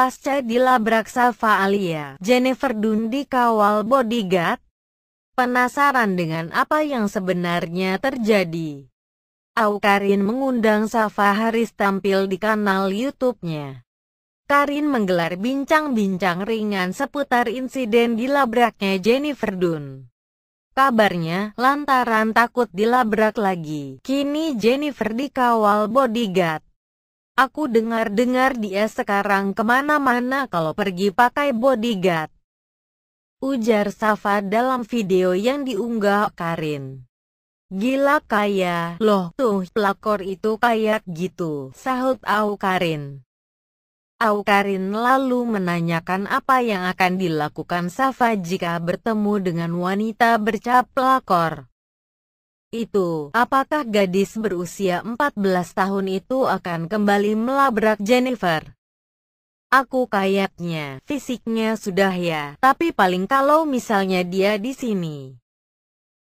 Pasca dilabrak Safa Alia, Jennifer Dunn dikawal bodyguard. Penasaran dengan apa yang sebenarnya terjadi. Au Karin mengundang Safa Haris tampil di kanal YouTube-nya. Karin menggelar bincang-bincang ringan seputar insiden dilabraknya Jennifer Dunn. Kabarnya, lantaran takut dilabrak lagi, kini Jennifer dikawal bodyguard. Aku dengar-dengar dia sekarang kemana-mana kalau pergi pakai bodyguard. Ujar Safa dalam video yang diunggah Karin. Gila kaya, loh tuh pelakor itu kayak gitu, sahut Au Karin. Au Karin lalu menanyakan apa yang akan dilakukan Safa jika bertemu dengan wanita bercap pelakor itu, apakah gadis berusia 14 tahun itu akan kembali melabrak Jennifer? Aku kayaknya, fisiknya sudah ya, tapi paling kalau misalnya dia di sini.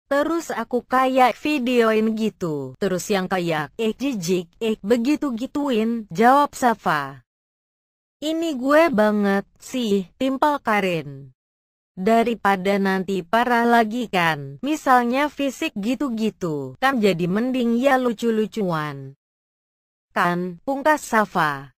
Terus aku kayak videoin gitu, terus yang kayak, eh jijik, eh begitu-gituin, jawab Safa. Ini gue banget, sih, timpal Karen daripada nanti parah lagi kan. Misalnya fisik gitu-gitu, kan jadi mending ya lucu-lucuan. Kan, pungkas Safa.